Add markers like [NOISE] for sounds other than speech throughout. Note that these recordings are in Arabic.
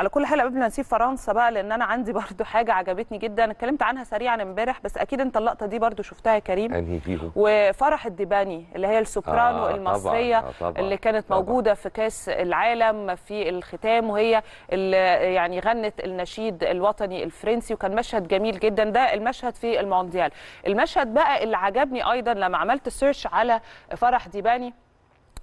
على كل حال قبل ما نسيب فرنسا بقى لان انا عندي [LAUGHS] برضو حاجه عجبتني جدا اتكلمت عنها سريعا امبارح بس اكيد انت اللقطه دي برضو شفتها يا كريم وفرح الدباني اللي هي السوبرانو آه, آه، المصريه طبعًا. طبعًا. آه، اللي كانت طبعًا. موجوده في كاس العالم في الختام وهي اللي يعني غنت النشيد الوطني الفرنسي وكان مشهد جميل جدا ده المشهد في المونديال المشهد بقى اللي عجبني ايضا لما عملت سيرش على فرح ديباني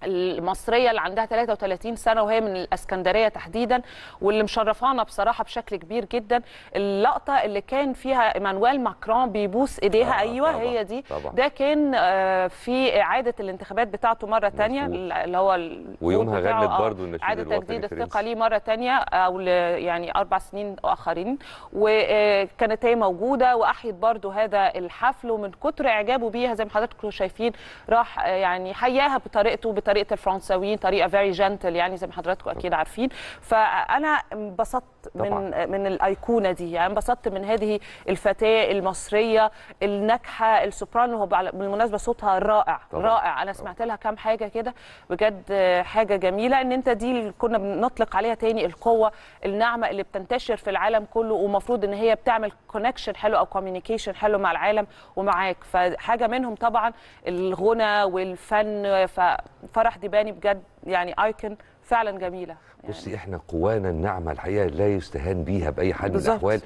المصريه اللي عندها 33 سنه وهي من الاسكندريه تحديدا واللي مشرفانا بصراحه بشكل كبير جدا اللقطه اللي كان فيها ايمانويل ماكرون بيبوس ايديها آه ايوه طبعا هي دي طبعا ده كان آه، في اعاده الانتخابات بتاعته مره ثانيه اللي هو ويومها غنت آه، برضه اعاده تجديد الثقه ليه مره ثانيه او يعني اربع سنين اخرين وكانت آه، هي موجوده واحيت برضه هذا الحفل ومن كتر اعجابه بيها زي ما حضراتكم شايفين راح يعني حياها بطريقته طريقه الفرنساويين طريقه فيري جنتل يعني زي ما حضراتكم اكيد عارفين فانا انبسطت من من الايقونه دي يعني انبسطت من هذه الفتاه المصريه الناجحه السوبرانو بالمناسبه صوتها رائع طبعا. رائع انا سمعت لها كام حاجه كده بجد حاجه جميله ان انت دي اللي كنا بنطلق عليها تاني القوه الناعمه اللي بتنتشر في العالم كله ومفروض ان هي بتعمل كونكشن حلو او كوميونيكيشن حلو مع العالم ومعاك فحاجه منهم طبعا الغنى والفن ف... فرح ديباني بجد يعني ايكون فعلا جميله يعني بصي احنا قوانا الناعمه الحقيقه لا يستهان بيها باي حال من الاحوال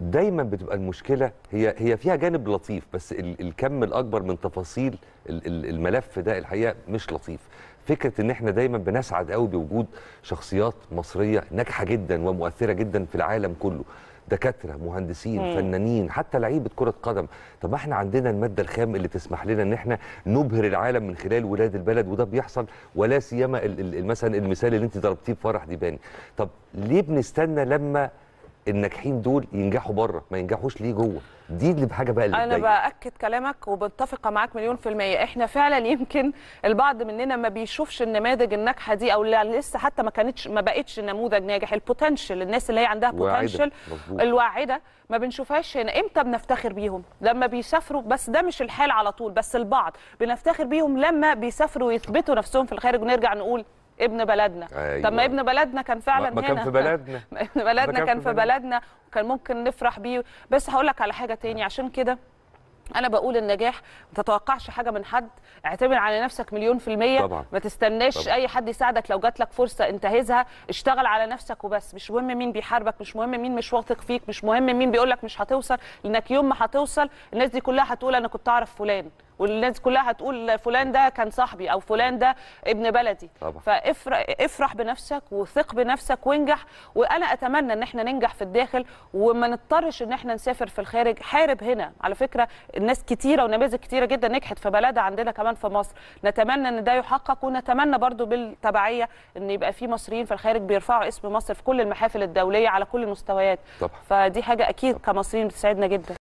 دايما بتبقى المشكله هي هي فيها جانب لطيف بس الكم الاكبر من تفاصيل الملف ده الحقيقه مش لطيف فكره ان احنا دايما بنسعد قوي بوجود شخصيات مصريه ناجحه جدا ومؤثره جدا في العالم كله دكاتره مهندسين مم. فنانين حتى لعيبه كره قدم طب ما احنا عندنا الماده الخام اللي تسمح لنا ان احنا نبهر العالم من خلال ولاد البلد وده بيحصل ولا سيما مثلا المثال اللي انت ضربتيه بفرح ديباني طب ليه بنستنى لما الناجحين دول ينجحوا بره ما ينجحوش ليه جوه دي اللي بحاجه بقى انا باكد كلامك وبتفق معاك مليون في الميه احنا فعلا يمكن البعض مننا ما بيشوفش النماذج الناجحه دي او لسه حتى ما كانتش ما بقتش نموذج ناجح البوتنشال الناس اللي هي عندها بوتنشال الواعده ما بنشوفهاش هنا امتى بنفتخر بيهم لما بيسافروا بس ده مش الحال على طول بس البعض بنفتخر بيهم لما بيسافروا ويثبتوا نفسهم في الخارج ونرجع نقول ابن بلدنا أيوة. طب ما أيوة. ابن بلدنا كان فعلا ما هنا كان في بلدنا [LAUGHS] ابن بلدنا كان, كان في بلدنا وكان ممكن نفرح بيه بس هقول لك على حاجه تاني عشان كده انا بقول النجاح ما تتوقعش حاجه من حد اعتمد على نفسك مليون في الميه طبعا. ما تستناش طبعا. اي حد يساعدك لو جات لك فرصه انتهزها اشتغل على نفسك وبس مش مهم مين بيحاربك مش مهم مين مش واثق فيك مش مهم مين بيقول لك مش هتوصل لانك يوم ما هتوصل الناس دي كلها هتقول انا كنت اعرف فلان والناس كلها هتقول فلان ده كان صاحبي او فلان ده ابن بلدي طبعا. فافرح بنفسك وثق بنفسك وانجح وانا اتمنى ان احنا ننجح في الداخل وما نضطرش ان احنا نسافر في الخارج حارب هنا على فكره الناس كتيره ونماذج كتيره جدا نجحت في بلدها عندنا كمان في مصر نتمنى ان ده يحقق ونتمنى برضو بالتبعيه ان يبقى في مصريين في الخارج بيرفعوا اسم مصر في كل المحافل الدوليه على كل المستويات طبعا. فدي حاجه اكيد طبعا. كمصريين بتسعدنا جدا